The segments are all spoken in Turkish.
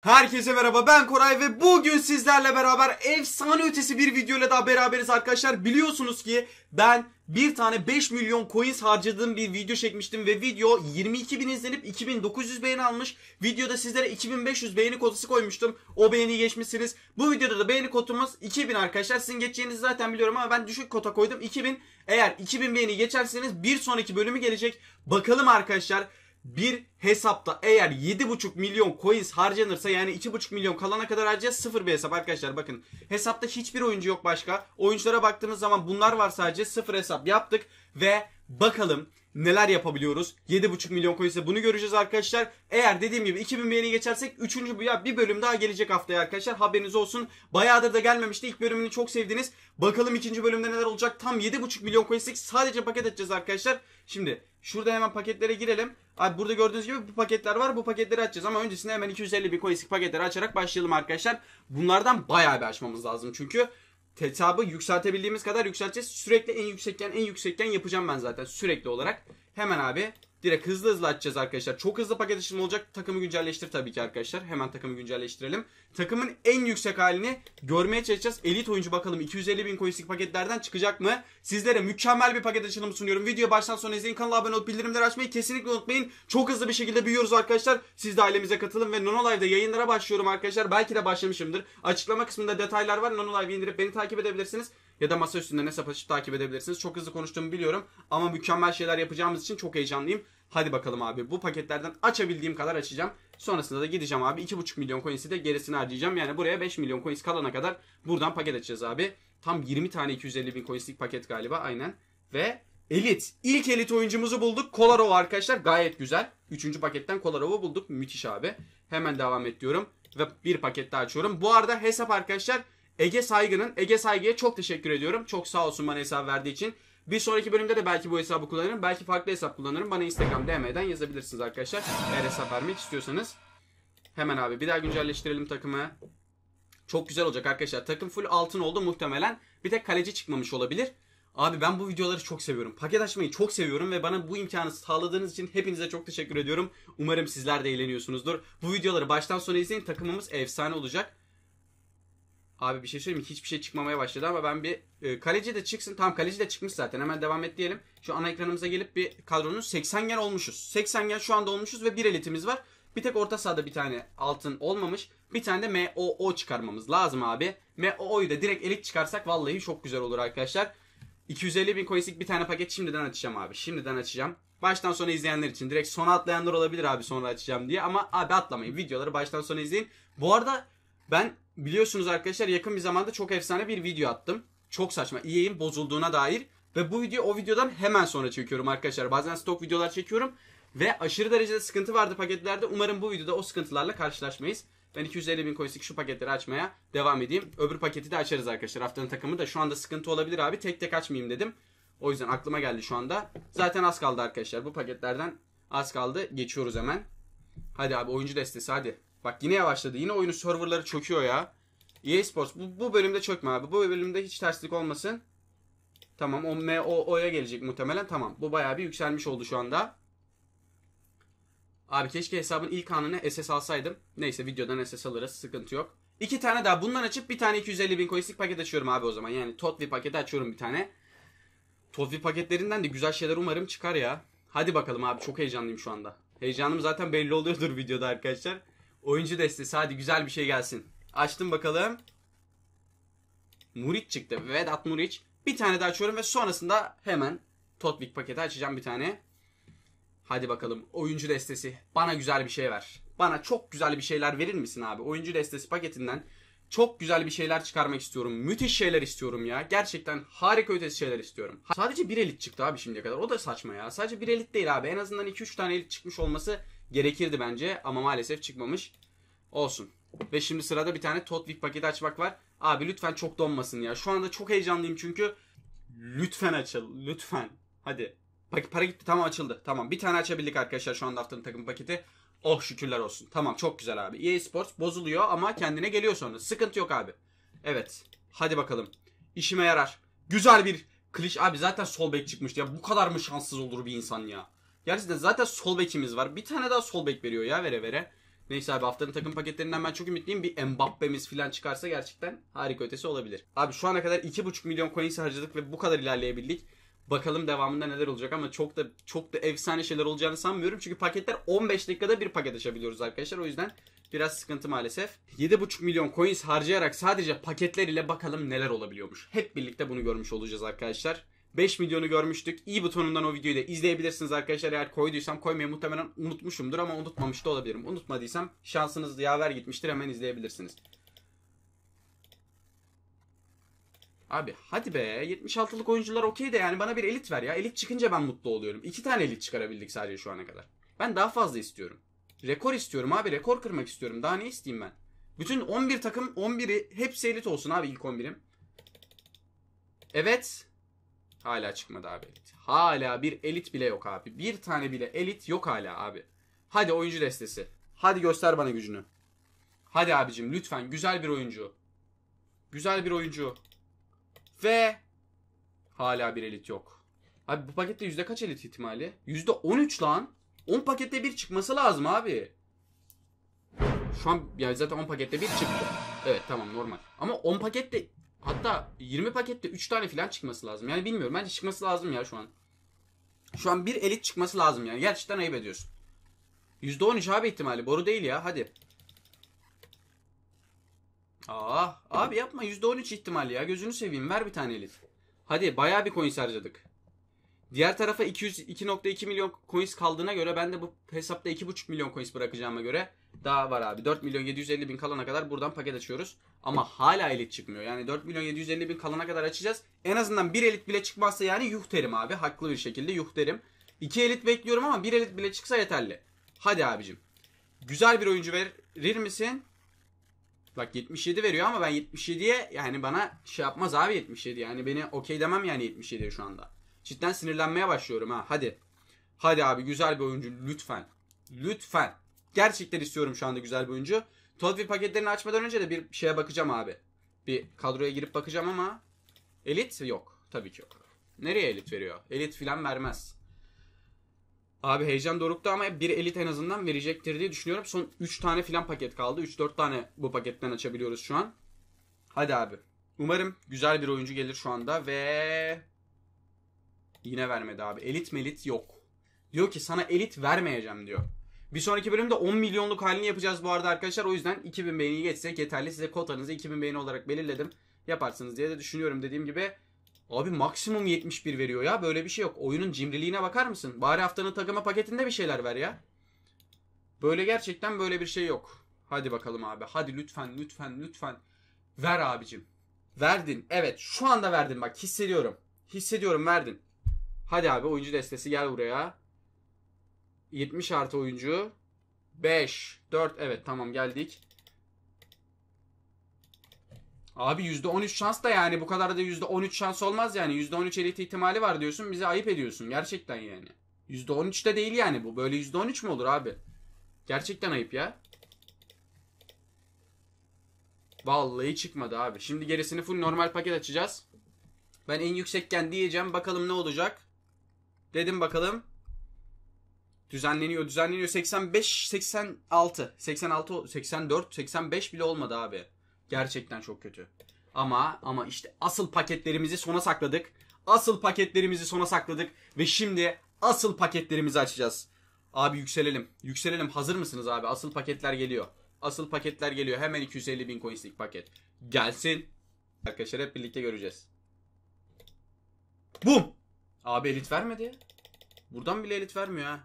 Herkese merhaba ben Koray ve bugün sizlerle beraber efsane ötesi bir video ile daha beraberiz arkadaşlar. Biliyorsunuz ki ben bir tane 5 milyon coins harcadığım bir video çekmiştim ve video 22 bin izlenip 2900 beğeni almış. Videoda sizlere 2500 beğeni kodası koymuştum. O beğeni geçmişsiniz. Bu videoda da beğeni kodumuz 2000 arkadaşlar. Sizin geçeceğinizi zaten biliyorum ama ben düşük kota koydum 2000. Eğer 2000 beğeni geçerseniz bir sonraki bölümü gelecek. Bakalım arkadaşlar bir hesapta eğer 7,5 milyon coins harcanırsa yani 2,5 milyon kalana kadar harcayacağız sıfır bir hesap arkadaşlar bakın. Hesapta hiçbir oyuncu yok başka. Oyunculara baktığınız zaman bunlar var sadece sıfır hesap yaptık ve bakalım neler yapabiliyoruz. 7.5 milyon coin ise bunu göreceğiz arkadaşlar. Eğer dediğim gibi 2000 beğeni geçersek 3. ya bir bölüm daha gelecek haftaya arkadaşlar. Haberiniz olsun. Bayağıdır da gelmemişti. İlk bölümünü çok sevdiniz. Bakalım ikinci bölümde neler olacak. Tam 7.5 milyon coin'lik sadece paket edeceğiz arkadaşlar. Şimdi şurada hemen paketlere girelim. Abi burada gördüğünüz gibi bu paketler var. Bu paketleri açacağız ama öncesinde hemen 250 bin coin'lik paketleri açarak başlayalım arkadaşlar. Bunlardan bayağı bir açmamız lazım çünkü hesabı yükseltebildiğimiz kadar yükselteceğiz. Sürekli en yüksekken en yüksekken yapacağım ben zaten sürekli olarak. Hemen abi Direkt hızlı hızlı açacağız arkadaşlar. Çok hızlı paket açılımı olacak. Takımı güncelleştir tabii ki arkadaşlar. Hemen takımı güncelleştirelim. Takımın en yüksek halini görmeye çalışacağız. Elit oyuncu bakalım 250 bin coin'lik paketlerden çıkacak mı? Sizlere mükemmel bir paket açılımı sunuyorum. Video baştan sona izleyin. Kanala abone olup bildirimleri açmayı kesinlikle unutmayın. Çok hızlı bir şekilde büyüyoruz arkadaşlar. Siz de ailemize katılın ve Nono Live'da yayınlara başlıyorum arkadaşlar. Belki de başlamışımdır. Açıklama kısmında detaylar var. Nono Live'ı indirip beni takip edebilirsiniz ya da masa üstünde ne açıp takip edebilirsiniz. Çok hızlı konuştuğumu biliyorum ama mükemmel şeyler yapacağımız için çok heyecanlıyım. Hadi bakalım abi bu paketlerden açabildiğim kadar açacağım. Sonrasında da gideceğim abi 2,5 milyon coins'i de gerisini harcayacağım. Yani buraya 5 milyon coins kalana kadar buradan paket açacağız abi. Tam 20 tane 250 bin coins'lik paket galiba aynen. Ve elit. ilk elit oyuncumuzu bulduk. Kolarov arkadaşlar gayet güzel. Üçüncü paketten Kolarov'u bulduk. Müthiş abi. Hemen devam et diyorum. Ve bir paket daha açıyorum. Bu arada hesap arkadaşlar Ege Saygı'nın. Ege Saygı'ya çok teşekkür ediyorum. Çok sağ olsun bana hesap verdiği için. Bir sonraki bölümde de belki bu hesabı kullanırım. Belki farklı hesap kullanırım. Bana Instagram DM'den yazabilirsiniz arkadaşlar. Eğer hesap vermek istiyorsanız. Hemen abi bir daha güncelleştirelim takımı. Çok güzel olacak arkadaşlar. Takım full altın oldu muhtemelen. Bir tek kaleci çıkmamış olabilir. Abi ben bu videoları çok seviyorum. Paket açmayı çok seviyorum ve bana bu imkanı sağladığınız için hepinize çok teşekkür ediyorum. Umarım sizler de eğleniyorsunuzdur. Bu videoları baştan sona izleyin. Takımımız efsane olacak. Abi bir şey söyleyeyim mi? Hiçbir şey çıkmamaya başladı ama ben bir e, kaleci de çıksın. Tamam kaleci de çıkmış zaten. Hemen devam et diyelim. Şu ana ekranımıza gelip bir kadronun 80 gen olmuşuz. 80 gen şu anda olmuşuz ve bir elitimiz var. Bir tek orta sahada bir tane altın olmamış. Bir tane de MOO çıkarmamız lazım abi. MOO'yu da direkt elit çıkarsak vallahi çok güzel olur arkadaşlar. 250 bin coinslik bir tane paket şimdiden açacağım abi. Şimdiden açacağım. Baştan sona izleyenler için direkt sona atlayanlar olabilir abi sonra açacağım diye. Ama abi atlamayın videoları baştan sona izleyin. Bu arada ben biliyorsunuz arkadaşlar yakın bir zamanda çok efsane bir video attım. Çok saçma. EA'in bozulduğuna dair. Ve bu video o videodan hemen sonra çekiyorum arkadaşlar. Bazen stok videolar çekiyorum. Ve aşırı derecede sıkıntı vardı paketlerde. Umarım bu videoda o sıkıntılarla karşılaşmayız. Ben 250 bin coin'lik şu paketleri açmaya devam edeyim. Öbür paketi de açarız arkadaşlar. Haftanın takımı da şu anda sıkıntı olabilir abi. Tek tek açmayayım dedim. O yüzden aklıma geldi şu anda. Zaten az kaldı arkadaşlar. Bu paketlerden az kaldı. Geçiyoruz hemen. Hadi abi oyuncu destesi hadi. Bak yine yavaşladı. Yine oyunu serverları çöküyor ya. EA Sports bu, bu bölümde çökme abi. Bu bölümde hiç terslik olmasın. Tamam o M O O'ya gelecek muhtemelen. Tamam. Bu bayağı bir yükselmiş oldu şu anda. Abi keşke hesabın ilk anını SS alsaydım. Neyse videodan SS alırız. Sıkıntı yok. İki tane daha bundan açıp bir tane 250 bin coinslik paket açıyorum abi o zaman. Yani Totvi paketi açıyorum bir tane. Totvi paketlerinden de güzel şeyler umarım çıkar ya. Hadi bakalım abi çok heyecanlıyım şu anda. Heyecanım zaten belli oluyordur videoda arkadaşlar. Oyuncu destesi hadi güzel bir şey gelsin. Açtım bakalım. Muric çıktı. Vedat Muric. Bir tane daha açıyorum ve sonrasında hemen Totvik paketi açacağım bir tane. Hadi bakalım oyuncu destesi. Bana güzel bir şey ver. Bana çok güzel bir şeyler verir misin abi? Oyuncu destesi paketinden çok güzel bir şeyler çıkarmak istiyorum. Müthiş şeyler istiyorum ya. Gerçekten harika ötesi şeyler istiyorum. Sadece bir elit çıktı abi şimdiye kadar. O da saçma ya. Sadece bir elit değil abi. En azından 2-3 tane elit çıkmış olması gerekirdi bence ama maalesef çıkmamış. Olsun. Ve şimdi sırada bir tane Totwick paketi açmak var. Abi lütfen çok donmasın ya. Şu anda çok heyecanlıyım çünkü. Lütfen açıl. Lütfen. Hadi. Bak para gitti tamam açıldı. Tamam bir tane açabildik arkadaşlar şu anda haftanın takım paketi. Oh şükürler olsun. Tamam çok güzel abi. EA Sports bozuluyor ama kendine geliyor sonra. Sıkıntı yok abi. Evet. Hadi bakalım. İşime yarar. Güzel bir kliş. Abi zaten sol bek çıkmıştı ya. Bu kadar mı şanssız olur bir insan ya? Gerçekten zaten sol bekimiz var. Bir tane daha sol bek veriyor ya vere vere. Neyse abi haftanın takım paketlerinden ben çok ümitliyim. Bir Mbappe'miz falan çıkarsa gerçekten harika ötesi olabilir. Abi şu ana kadar 2,5 milyon coins harcadık ve bu kadar ilerleyebildik. Bakalım devamında neler olacak ama çok da çok da efsane şeyler olacağını sanmıyorum. Çünkü paketler 15 dakikada bir paket açabiliyoruz arkadaşlar. O yüzden biraz sıkıntı maalesef. 7,5 milyon coins harcayarak sadece paketler ile bakalım neler olabiliyormuş. Hep birlikte bunu görmüş olacağız arkadaşlar. 5 milyonu görmüştük. İyi butonundan o videoyu da izleyebilirsiniz arkadaşlar. Eğer koyduysam koymayı muhtemelen unutmuşumdur ama unutmamış da olabilirim. Unutmadıysam şansınız yaver gitmiştir hemen izleyebilirsiniz. Abi hadi be 76'lık oyuncular okey de yani bana bir elit ver ya. Elit çıkınca ben mutlu oluyorum. İki tane elit çıkarabildik sadece şu ana kadar. Ben daha fazla istiyorum. Rekor istiyorum abi rekor kırmak istiyorum. Daha ne isteyeyim ben? Bütün 11 takım 11'i hepsi elit olsun abi ilk 11'im. Evet. Hala çıkmadı abi elit. Hala bir elit bile yok abi. Bir tane bile elit yok hala abi. Hadi oyuncu destesi. Hadi göster bana gücünü. Hadi abicim lütfen güzel bir oyuncu. Güzel bir oyuncu. Ve hala bir elit yok. Abi bu pakette yüzde kaç elit ihtimali? Yüzde 13 lan. 10 pakette bir çıkması lazım abi. Şu an ya zaten 10 pakette bir çıktı. Evet tamam normal. Ama 10 pakette Hatta 20 pakette 3 tane falan çıkması lazım. Yani bilmiyorum. Bence çıkması lazım ya şu an. Şu an bir elit çıkması lazım yani. Gerçekten ayıp ediyorsun. %10 abi ihtimali. Boru değil ya. Hadi. Aa, ah, abi yapma %13 ihtimal ya. Gözünü seveyim. Ver bir tane elit. Hadi bayağı bir coin harcadık. Diğer tarafa 2.2 milyon coins kaldığına göre ben de bu hesapta 2.5 milyon coins bırakacağıma göre daha var abi. 4 milyon 750 bin kalana kadar buradan paket açıyoruz. Ama hala elit çıkmıyor. Yani 4 milyon 750 bin kalana kadar açacağız. En azından bir elit bile çıkmazsa yani yuh derim abi. Haklı bir şekilde yuh derim. 2 elit bekliyorum ama bir elit bile çıksa yeterli. Hadi abicim. Güzel bir oyuncu verir misin? Bak 77 veriyor ama ben 77'ye yani bana şey yapmaz abi 77. Yani beni okey demem yani 77'ye şu anda. Cidden sinirlenmeye başlıyorum ha. Hadi. Hadi abi güzel bir oyuncu lütfen. Lütfen. Gerçekten istiyorum şu anda güzel bir oyuncu. Todvi paketlerini açmadan önce de bir şeye bakacağım abi. Bir kadroya girip bakacağım ama elit yok. Tabii ki yok. Nereye elit veriyor? Elit filan vermez. Abi heyecan dorukta ama bir elit en azından verecektir diye düşünüyorum. Son 3 tane filan paket kaldı. 3-4 tane bu paketten açabiliyoruz şu an. Hadi abi. Umarım güzel bir oyuncu gelir şu anda ve Yine vermedi abi. Elit melit yok. Diyor ki sana elit vermeyeceğim diyor. Bir sonraki bölümde 10 milyonluk halini yapacağız bu arada arkadaşlar. O yüzden 2000 beğeni geçsek yeterli. Size kotanızı 2000 beğeni olarak belirledim. Yaparsınız diye de düşünüyorum dediğim gibi. Abi maksimum 71 veriyor ya. Böyle bir şey yok. Oyunun cimriliğine bakar mısın? Bari haftanın takıma paketinde bir şeyler ver ya. Böyle gerçekten böyle bir şey yok. Hadi bakalım abi. Hadi lütfen lütfen lütfen. Ver abicim. Verdin. Evet şu anda verdin bak hissediyorum. Hissediyorum verdin. Hadi abi oyuncu destesi gel buraya. 70 artı oyuncu. 5, 4 evet tamam geldik. Abi %13 şans da yani bu kadar da %13 şans olmaz yani. %13 elit ihtimali var diyorsun bize ayıp ediyorsun gerçekten yani. %13 de değil yani bu. Böyle %13 mü olur abi? Gerçekten ayıp ya. Vallahi çıkmadı abi. Şimdi gerisini full normal paket açacağız. Ben en yüksekken diyeceğim. Bakalım ne olacak. Dedim bakalım. Düzenleniyor düzenleniyor. 85, 86, 86, 84, 85 bile olmadı abi. Gerçekten çok kötü. Ama ama işte asıl paketlerimizi sona sakladık. Asıl paketlerimizi sona sakladık. Ve şimdi asıl paketlerimizi açacağız. Abi yükselelim. Yükselelim. Hazır mısınız abi? Asıl paketler geliyor. Asıl paketler geliyor. Hemen 250 bin coinslik paket. Gelsin. Arkadaşlar hep birlikte göreceğiz. Bum. Abi elit vermedi ya. Buradan bile elit vermiyor ha.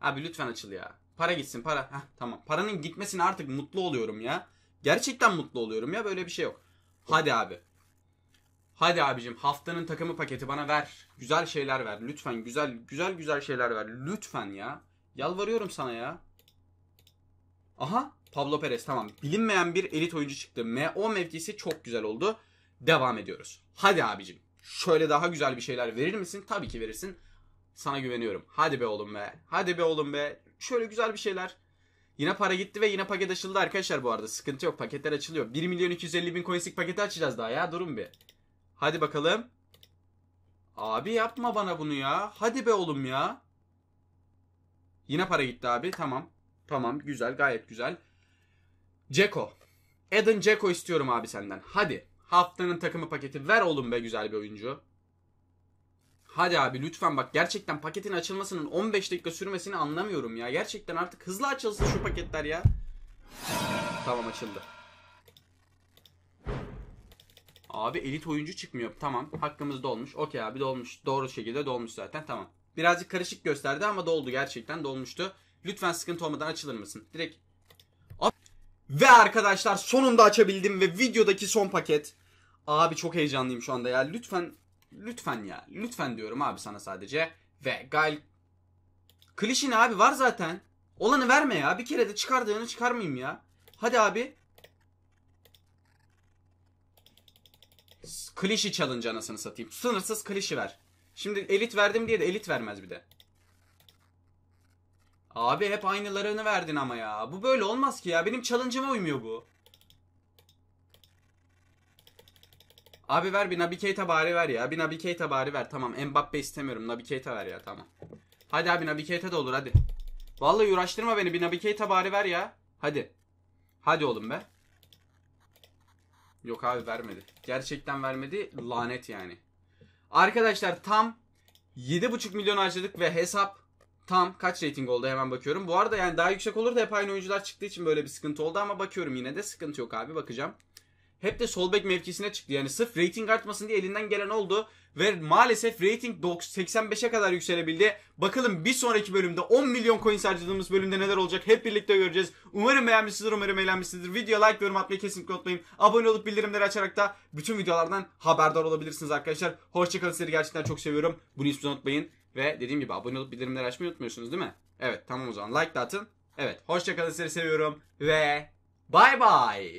Abi lütfen açıl ya. Para gitsin para. Heh, tamam. Paranın gitmesine artık mutlu oluyorum ya. Gerçekten mutlu oluyorum ya. Böyle bir şey yok. Hadi abi. Hadi abicim haftanın takımı paketi bana ver. Güzel şeyler ver. Lütfen güzel güzel güzel şeyler ver. Lütfen ya. Yalvarıyorum sana ya. Aha Pablo Perez tamam. Bilinmeyen bir elit oyuncu çıktı. MO mevkisi çok güzel oldu. Devam ediyoruz. Hadi abicim şöyle daha güzel bir şeyler verir misin? Tabii ki verirsin. Sana güveniyorum. Hadi be oğlum be. Hadi be oğlum be. Şöyle güzel bir şeyler. Yine para gitti ve yine paket açıldı arkadaşlar bu arada. Sıkıntı yok. Paketler açılıyor. 1 milyon 250 bin coinsik paketi açacağız daha ya. Durun bir. Hadi bakalım. Abi yapma bana bunu ya. Hadi be oğlum ya. Yine para gitti abi. Tamam. Tamam. Güzel. Gayet güzel. Ceko. Eden Ceko istiyorum abi senden. Hadi. Haftanın takımı paketi ver oğlum be güzel bir oyuncu. Hadi abi lütfen bak gerçekten paketin açılmasının 15 dakika sürmesini anlamıyorum ya. Gerçekten artık hızlı açılsın şu paketler ya. Tamam açıldı. Abi elit oyuncu çıkmıyor. Tamam hakkımız dolmuş. Okey abi dolmuş. Doğru şekilde dolmuş zaten tamam. Birazcık karışık gösterdi ama doldu gerçekten dolmuştu. Lütfen sıkıntı olmadan açılır mısın? Direkt ve arkadaşlar sonunda açabildim ve videodaki son paket. Abi çok heyecanlıyım şu anda ya. Lütfen lütfen ya. Lütfen diyorum abi sana sadece. Ve Gal Klişin abi var zaten. Olanı verme ya. Bir kere de çıkardığını çıkarmayayım ya. Hadi abi. Klişi çalınca anasını satayım. Sınırsız klişi ver. Şimdi elit verdim diye de elit vermez bir de. Abi hep aynılarını verdin ama ya. Bu böyle olmaz ki ya. Benim challenge'ıma uymuyor bu. Abi ver bir Nabi Keita bari ver ya. Bir Nabi Keita bari ver. Tamam Mbappe istemiyorum. Nabi Keita ver ya tamam. Hadi abi Nabi Keita da olur hadi. Vallahi uğraştırma beni. Bir Nabi Keita bari ver ya. Hadi. Hadi oğlum be. Yok abi vermedi. Gerçekten vermedi. Lanet yani. Arkadaşlar tam 7,5 milyon harcadık ve hesap Tam kaç rating oldu hemen bakıyorum. Bu arada yani daha yüksek olur da hep aynı oyuncular çıktığı için böyle bir sıkıntı oldu ama bakıyorum yine de sıkıntı yok abi bakacağım. Hep de sol bek mevkisine çıktı. Yani sırf rating artmasın diye elinden gelen oldu. Ve maalesef rating 85'e kadar yükselebildi. Bakalım bir sonraki bölümde 10 milyon coin harcadığımız bölümde neler olacak hep birlikte göreceğiz. Umarım beğenmişsinizdir, umarım eğlenmişsinizdir. Videoya like, yorum atmayı kesinlikle unutmayın. Abone olup bildirimleri açarak da bütün videolardan haberdar olabilirsiniz arkadaşlar. Hoşçakalın sizleri gerçekten çok seviyorum. Bunu hiç unutmayın. Ve dediğim gibi abone olup bildirimleri açmayı unutmuyorsunuz değil mi? Evet tamam o zaman like de atın. Evet hoşçakalın seni seviyorum ve bye bye.